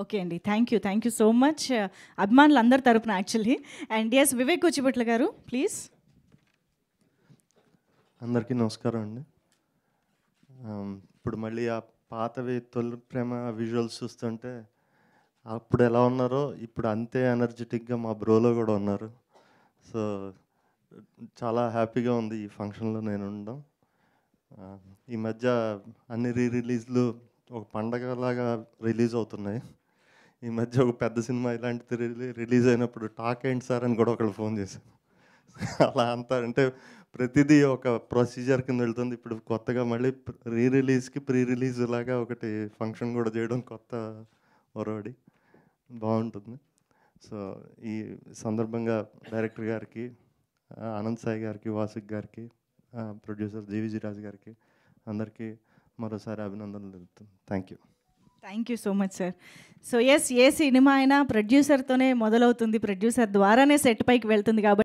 okay అండి thank you thank you so much అభిమానులు అందరి తరపున actually and S Vivek Kuchipatla గారు ప్లీజ్ అందరికీ నమస్కారం అండి ఇప్పుడు మళ్ళీ ఆ పాతవి తొలి ప్రేమ విజువల్స్ చూస్తుంటే అప్పుడు ఎలా ఉన్నారో ఇప్పుడు అంతే ఎనర్జెటిక్గా మా బ్రోలో కూడా ఉన్నారు సో చాలా హ్యాపీగా ఉంది ఈ ఫంక్షన్లో నేను ఉండడం ఈ మధ్య అన్ని రీ రిలీజ్లు ఒక పండగలాగా రిలీజ్ అవుతున్నాయి ఈ మధ్య ఒక పెద్ద సినిమా రిలీ రిలీజ్ అయినప్పుడు టాక్ ఏంటి సార్ అని కూడా ఒకళ్ళు ఫోన్ చేశారు అలా అంటారంటే ప్రతిదీ ఒక ప్రొసీజర్ కింద వెళ్తుంది ఇప్పుడు కొత్తగా మళ్ళీ రీ రిలీజ్కి ప్రీ రిలీజ్ లాగా ఒకటి ఫంక్షన్ కూడా చేయడం కొత్త ఒరవడి బాగుంటుంది సో ఈ సందర్భంగా డైరెక్టర్ గారికి ఆనంద్ సాయి గారికి వాసుక్ గారికి ప్రొడ్యూసర్ జీవిజీ రాజు గారికి అందరికీ మరోసారి అభినందనలు తెలుపుతుంది thank you thank you so much sir so yes ఏ సినిమా అయినా ప్రొడ్యూసర్తోనే మొదలవుతుంది ప్రొడ్యూసర్ ద్వారానే సెట్ పైకి వెళ్తుంది కాబట్టి